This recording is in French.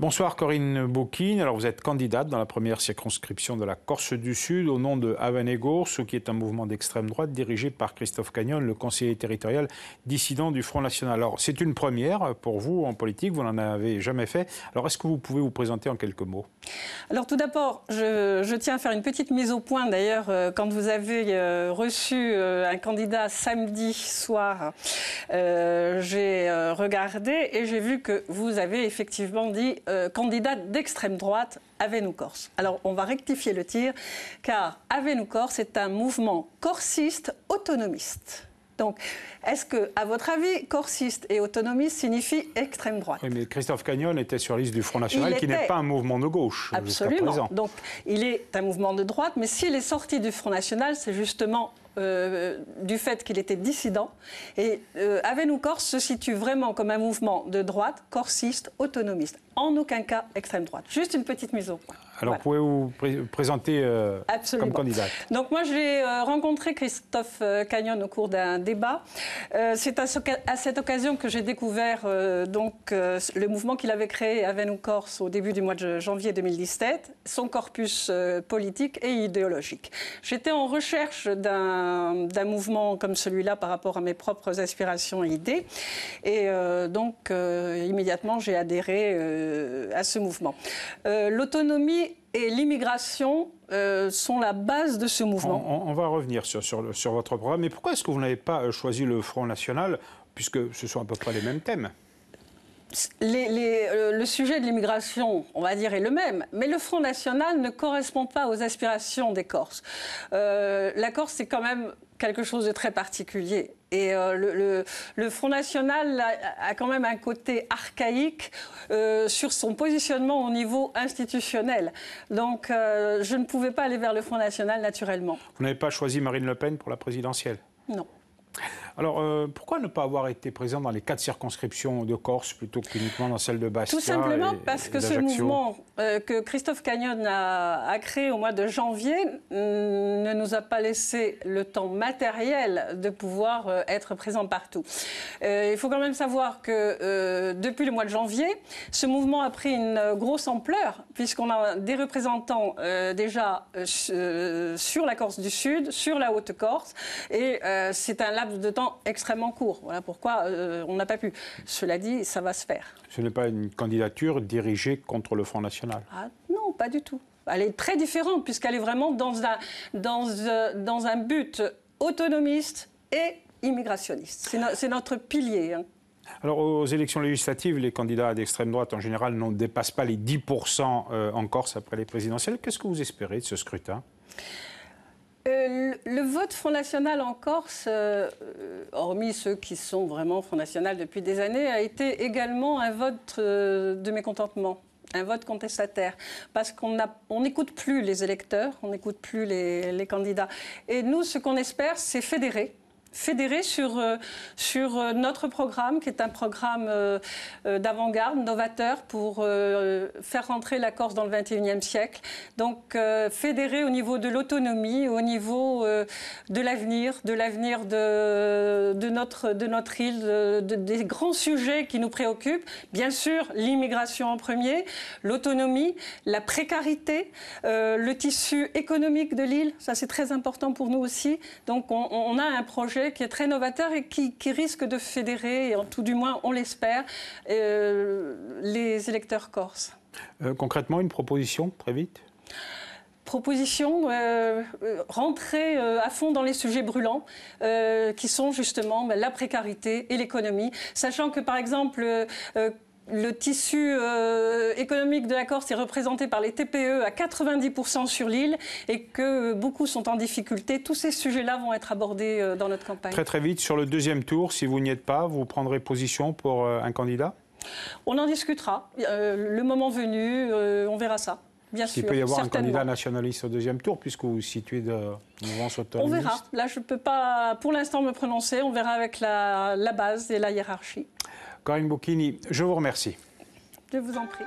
Bonsoir Corinne Bouquine. Alors vous êtes candidate dans la première circonscription de la Corse du Sud au nom de ce qui est un mouvement d'extrême droite dirigé par Christophe Cagnon, le conseiller territorial dissident du Front National. Alors c'est une première pour vous en politique, vous n'en avez jamais fait. Alors est-ce que vous pouvez vous présenter en quelques mots Alors tout d'abord, je, tiens à faire une petite mise au point d'ailleurs. Euh, quand vous avez euh, reçu euh, un candidat samedi soir, j'ai regardé et j'ai vu que vous avez effectivement dit euh, candidat d'extrême droite, Ave Corse. Alors on va rectifier le tir, car Ave Corse est un mouvement corsiste autonomiste. Donc, est-ce que, à votre avis, corsiste et autonomiste signifie extrême droite mais Christophe Cagnon était sur liste du Front National, qui n'est pas un mouvement de gauche. Absolument. Donc, il est un mouvement de droite, mais s'il est sorti du Front National, c'est justement euh, du fait qu'il était dissident. Et euh, Corse se situe vraiment comme un mouvement de droite, corsiste, autonomiste. En aucun cas extrême droite. Juste une petite mise au point. Alors, pouvez-vous présenter euh, comme candidate Donc, moi, j'ai euh, rencontré Christophe euh, Cagnon au cours d'un débat. C'est à, cette occasion que j'ai découvert donc, le mouvement qu'il avait créé à venoux Corse au début du mois de janvier 2017, son corpus politique et idéologique. J'étais en recherche d'un mouvement comme celui-là par rapport à mes propres aspirations et idées. Et donc, immédiatement, j'ai adhéré à ce mouvement. L'autonomie et l'immigration euh, sont la base de ce mouvement. On, va revenir sur, votre programme. Mais pourquoi est-ce que vous n'avez pas euh, choisi le Front National, puisque ce sont à peu près les mêmes thèmes euh, le sujet de l'immigration, on va dire, est le même, mais le Front National ne correspond pas aux aspirations des Corses. la Corse, c'est quand même quelque chose de très particulier. Et euh, le, Front National a, quand même un côté archaïque euh, sur son positionnement au niveau institutionnel. Donc euh, je ne pouvais pas aller vers le Front National naturellement. Vous n'avez pas choisi Marine Le Pen pour la présidentielle Non. Alors, euh, pourquoi ne pas avoir été présent dans les quatre circonscriptions de Corse plutôt qu'uniquement dans celle de Bastia Tout simplement parce que ce mouvement euh, que Christophe Cagnon a, créé au mois de janvier mm, ne nous a pas laissé le temps matériel de pouvoir euh, être présent partout. il faut quand même savoir que depuis le mois de janvier, ce mouvement a pris une grosse ampleur puisqu'on a des représentants déjà sur la Corse du Sud, sur la Haute-Corse et c'est un laps de temps extrêmement court. Voilà pourquoi euh, on n'a pas pu. Cela dit, ça va se faire. Ce n'est pas une candidature dirigée contre le Front National ah, Non, pas du tout. Elle est très différente puisqu'elle est vraiment dans un, dans, euh, dans un but autonomiste et immigrationniste. C'est, notre pilier. Hein. Alors, aux élections législatives, les candidats d'extrême droite, en général, n'ont dépassent pas les 10% euh, en Corse après les présidentielles. Qu'est-ce que vous espérez de ce scrutin euh, le vote Front National en Corse, euh, hormis ceux qui sont vraiment Front National depuis des années, a été également un vote euh, de mécontentement. Un vote contestataire, parce qu'on n'écoute plus les électeurs, on n'écoute plus les candidats. Et nous, ce qu'on espère, c'est fédérer fédérer sur, euh, sur euh, notre programme, qui est un programme euh, d'avant-garde, novateur, pour faire rentrer la Corse dans le 21e siècle. Donc fédérer au niveau de l'autonomie, au niveau de l'avenir, de l'avenir de, de, notre, de notre île, des grands sujets qui nous préoccupent. Bien sûr, l'immigration en premier, l'autonomie, la précarité, le tissu économique de l'île, ça c'est très important pour nous aussi. Donc on a un projet qui est très novateur et qui, risque de fédérer, en tout du moins, on l'espère, euh, les électeurs corses. Euh, concrètement, une proposition, très vite proposition, euh, rentrer à fond dans les sujets brûlants qui sont justement ben, la précarité et l'économie, sachant que par exemple le tissu euh, économique de la Corse est représenté par les TPE à 90% sur l'île et que beaucoup sont en difficulté. Tous ces sujets-là vont être abordés euh, dans notre campagne. Très très vite, sur le deuxième tour, si vous n'y êtes pas, vous prendrez position pour euh, un candidat On en discutera. le moment venu, on verra ça. Bien sûr, Il peut y avoir un candidat nationaliste au deuxième tour, puisque vous vous situez de mouvement On verra. Là, je ne peux pas, pour l'instant, me prononcer. On verra avec la base et la hiérarchie. Corinne Bocchini, je vous remercie. Je vous en prie.